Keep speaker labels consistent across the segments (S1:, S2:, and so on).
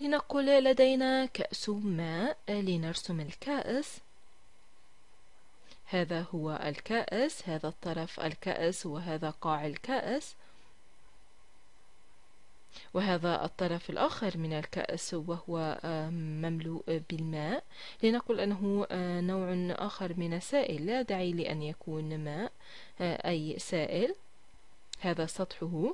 S1: لنقول لدينا كأس ماء لنرسم الكأس هذا هو الكأس هذا الطرف الكأس وهذا قاع الكأس وهذا الطرف الآخر من الكأس وهو مملوء بالماء لنقل أنه نوع آخر من السائل لا داعي لأن يكون ماء أي سائل هذا سطحه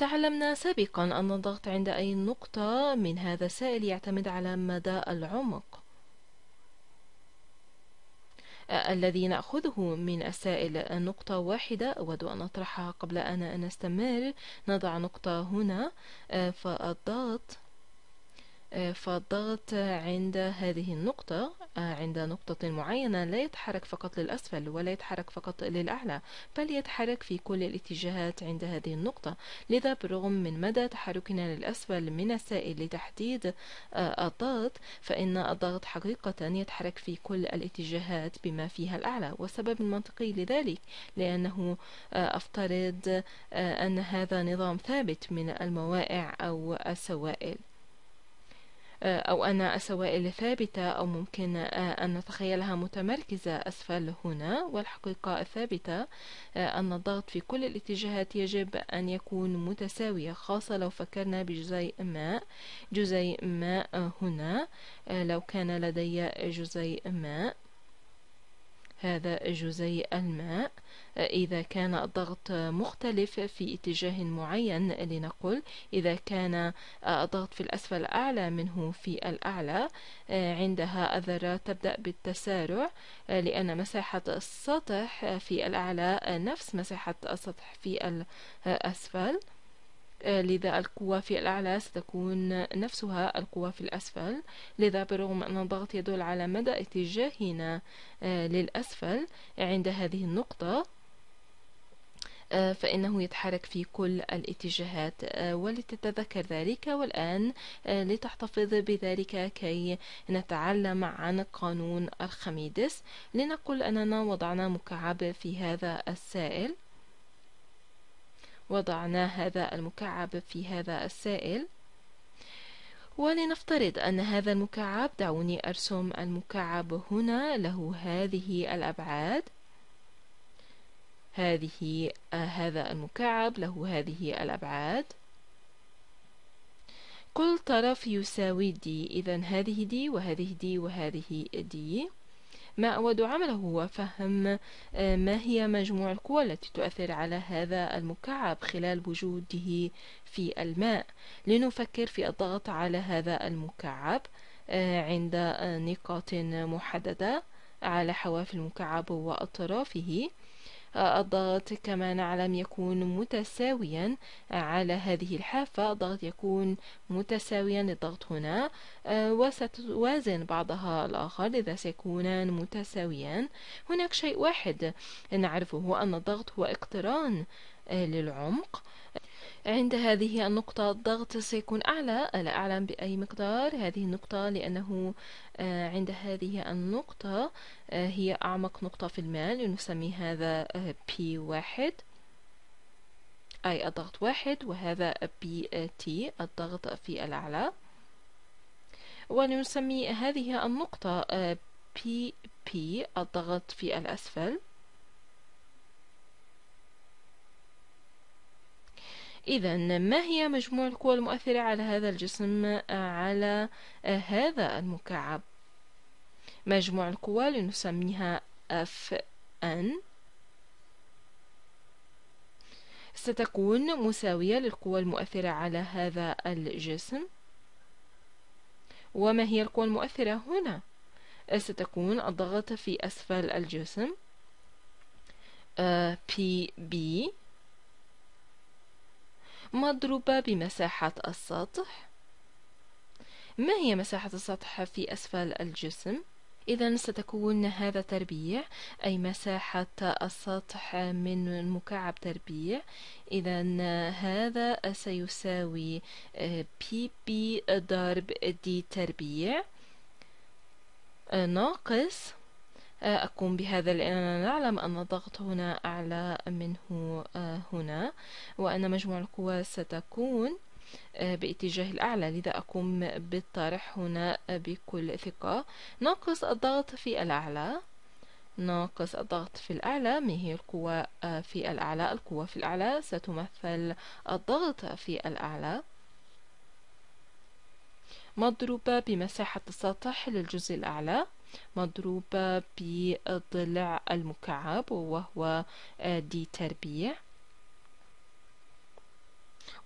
S1: تعلمنا سابقا أن الضغط عند أي نقطة من هذا السائل يعتمد على مدى العمق الذي نأخذه من السائل نقطة واحدة أود أن أطرحها قبل أن نستمر نضع نقطة هنا فالضغط فالضغط عند هذه النقطة آه، عند نقطة معينة لا يتحرك فقط للأسفل ولا يتحرك فقط للأعلى بل يتحرك في كل الاتجاهات عند هذه النقطة لذا بالرغم من مدى تحركنا للأسفل من السائل لتحديد آه، الضغط فإن الضغط حقيقة يتحرك في كل الاتجاهات بما فيها الأعلى والسبب المنطقي لذلك لأنه آه، أفترض أن هذا نظام ثابت من الموائع أو السوائل أو أن السوائل ثابتة أو ممكن آه، أن نتخيلها متمركزة أسفل هنا والحقيقة الثابتة آه، أن الضغط في كل الاتجاهات يجب أن يكون متساوية خاصة لو فكرنا بجزيء ماء جزيء ماء آه، هنا لو كان لدي جزيء ماء هذا جزيء الماء إذا كان الضغط مختلف في اتجاه معين لنقل إذا كان الضغط في الأسفل أعلى منه في الأعلى آه، عندها الذرات تبدأ بالتسارع آه، لأن مساحة السطح في الأعلى نفس مساحة السطح في الأسفل آه، لذا القوة في الأعلى ستكون نفسها القوة في الأسفل لذا برغم أن الضغط يدل على مدى اتجاهنا آه، للأسفل عند هذه النقطة آه، فإنه يتحرك في كل الاتجاهات ولتتذكر ذلك والآن لتحتفظ بذلك كي نتعلم عن قانون الخميدس لنقل أننا وضعنا مكعب في هذا السائل وضعنا هذا المكعب في هذا السائل ولنفترض أن هذا المكعب دعوني أرسم المكعب هنا له هذه الأبعاد هذه هذا المكعب له هذه الأبعاد كل طرف يساوي دي إذا هذه دي وهذه دي وهذه دي ما أود عمله هو فهم آه، ما هي مجموع القوى التي تؤثر على هذا المكعب خلال وجوده في الماء لنفكر في الضغط على هذا المكعب آه، عند آه، نقاط محددة على حواف المكعب وأطرافه الضغط كما نعلم يكون متساويا على هذه الحافة الضغط يكون متساويا للضغط هنا آه، وستوازن بعضها الآخر لذا سيكونان متساويان هناك شيء واحد نعرفه أن الضغط هو اقتران للعمق عند هذه النقطة الضغط سيكون أعلى لا أعلم بأي مقدار هذه النقطة لأنه آه، عند هذه النقطة آه، هي أعمق نقطة في الماء لنسمي هذا آه، P1 أي الضغط واحد وهذا PT الضغط في الأعلى ونسمي هذه النقطة PP الضغط في الأسفل إذا ما هي مجموع القوى المؤثرة على هذا الجسم آه، على آه، هذا المكعب مجموع القوى لنسميها Fn ستكون مساوية للقوى المؤثرة على هذا الجسم وما هي القوى المؤثرة هنا؟ آه، ستكون الضغط في أسفل الجسم PB مضروبة بمساحة السطح ما هي مساحة السطح في أسفل الجسم؟ إذا ستكون هذا تربيع أي مساحة السطح من مكعب تربيع إذا هذا سيساوي بي آه، بي ضرب دي تربيع آه، ناقص آه، أقوم بهذا لأننا نعلم أن الضغط هنا أعلى منه آه، هنا وأن مجموع القوى ستكون آه، باتجاه الأعلى لذا أقوم بالطرح هنا بكل ثقة ناقص الضغط في الأعلى ناقص الضغط في الأعلى ما هي القوة في الأعلى القوة في الأعلى ستمثل الضغط في الأعلى مضروبة بمساحة السطح للجزء الأعلى مضروبة بضلع المكعب وهو آه، دي تربيع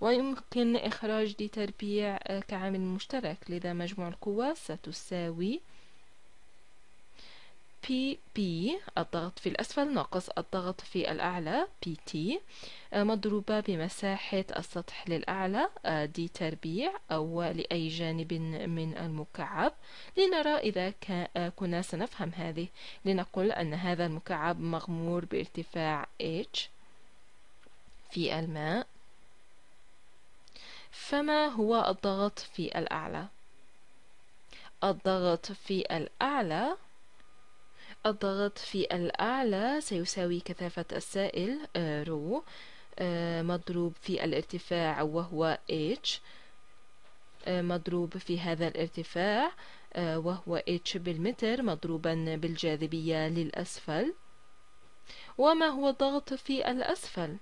S1: ويمكن إخراج دي تربيع آه، كعامل مشترك لذا مجموع القوى ستساوي PP الضغط في الأسفل ناقص الضغط في الأعلى PT آه، مضروبة بمساحة السطح للأعلى آه، دي تربيع أو آه، لأي جانب من المكعب لنرى إذا كنا سنفهم هذه لنقول أن هذا المكعب مغمور بارتفاع H في الماء فما هو الضغط في الأعلى؟ الضغط في الأعلى الضغط في الأعلى سيساوي كثافة السائل آه، رو آه، مضروب في الارتفاع وهو h آه، مضروب في هذا الارتفاع وهو h بالمتر مضروبا بالجاذبية للأسفل وما هو الضغط في الأسفل؟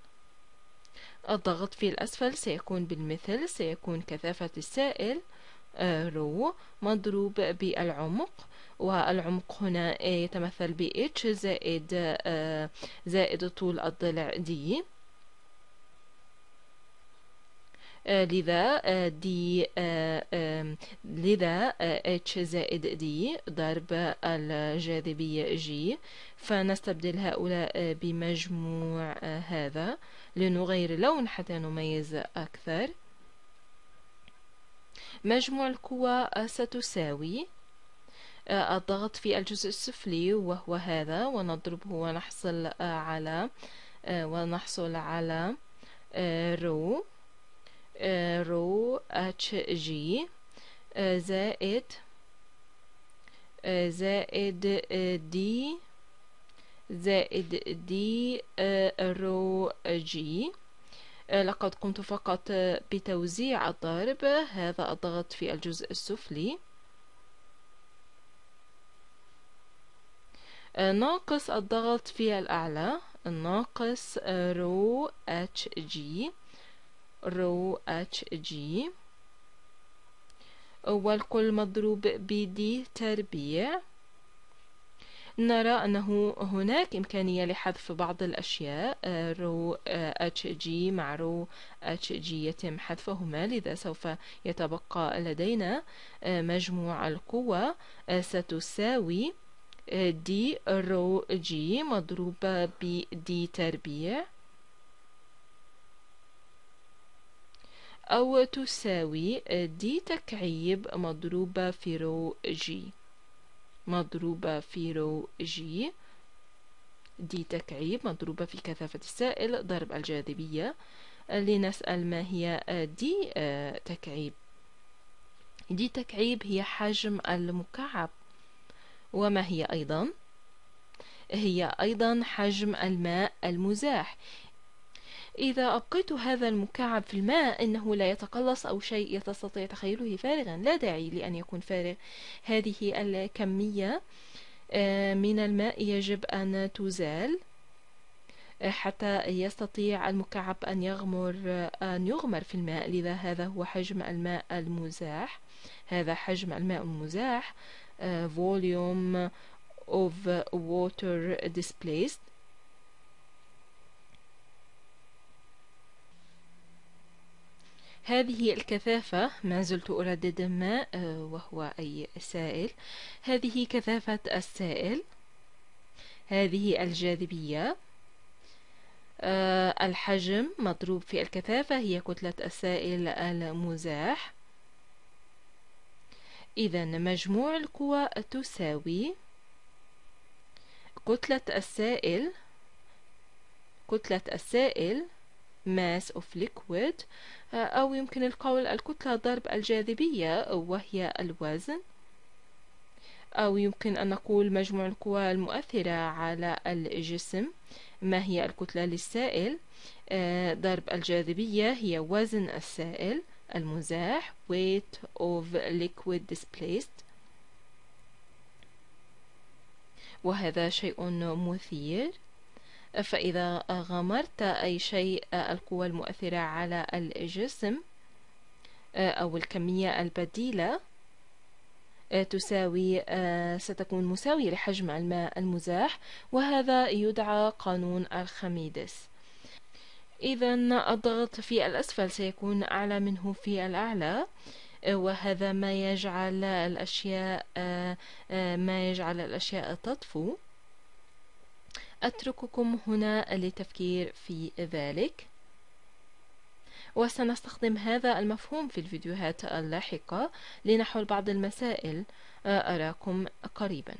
S1: الضغط في الأسفل سيكون بالمثل سيكون كثافة السائل آه، رو مضروب بالعمق والعمق هنا يتمثل ب h زائد آه، زائد طول الضلع d آه، لذا دي لذا h زائد d ضرب الجاذبية g فنستبدل هؤلاء بمجموع هذا لنغير لون حتى نميز أكثر مجموع القوى ستساوي آه، الضغط في الجزء السفلي وهو هذا ونضربه ونحصل آه، على آه، ونحصل على رو رو اتش جي زائد زائد دي زائد دي رو جي آه، لقد قمت فقط آه، بتوزيع الضرب هذا الضغط في الجزء السفلي آه، ناقص الضغط في الأعلى ناقص رو اتش جي رو اتش جي والكل مضروب بدي تربيع نرى أنه هناك إمكانية لحذف بعض الأشياء آه، رو اتش آه، جي مع رو اتش جي يتم حذفهما لذا سوف يتبقى لدينا آه، مجموع القوى ستساوي دي رو جي مضروبة بدي تربيع أو تساوي دي تكعيب مضروبة في رو جي مضروبة في رو جي دي تكعيب مضروبة في كثافة السائل ضرب الجاذبية لنسأل ما هي دي آه، تكعيب دي تكعيب هي حجم المكعب وما هي أيضا هي أيضا حجم الماء المزاح إذا أبقيت هذا المكعب في الماء إنه لا يتقلص أو شيء تستطيع تخيله فارغا لا داعي لأن يكون فارغ هذه الكمية آه، من الماء يجب أن تزال آه، حتى يستطيع المكعب أن يغمر آه، أن يغمر في الماء لذا هذا هو حجم الماء المزاح هذا حجم الماء المزاح volume of water displaced هذه الكثافة ما زلت أردد ما آه، وهو أي سائل هذه كثافة السائل هذه الجاذبية آه، الحجم مضروب في الكثافة هي كتلة السائل المزاح إذا مجموع القوى تساوي كتلة السائل كتلة السائل mass of liquid أو يمكن القول الكتلة ضرب الجاذبية وهي الوزن أو يمكن أن نقول مجموع القوى المؤثرة على الجسم ما هي الكتلة للسائل آه، ضرب الجاذبية هي وزن السائل المزاح weight of liquid displaced وهذا شيء مثير فإذا غمرت أي شيء آه، القوى المؤثرة على الجسم آه، أو الكمية البديلة آه، تساوي ستكون مساوية لحجم الماء المزاح وهذا يدعى قانون الخميدس إذا الضغط في الأسفل سيكون أعلى منه في الأعلى وهذا ما يجعل الأشياء ما يجعل الأشياء تطفو أترككم هنا للتفكير في ذلك وسنستخدم هذا المفهوم في الفيديوهات اللاحقة لنحل بعض المسائل آه، أراكم قريباً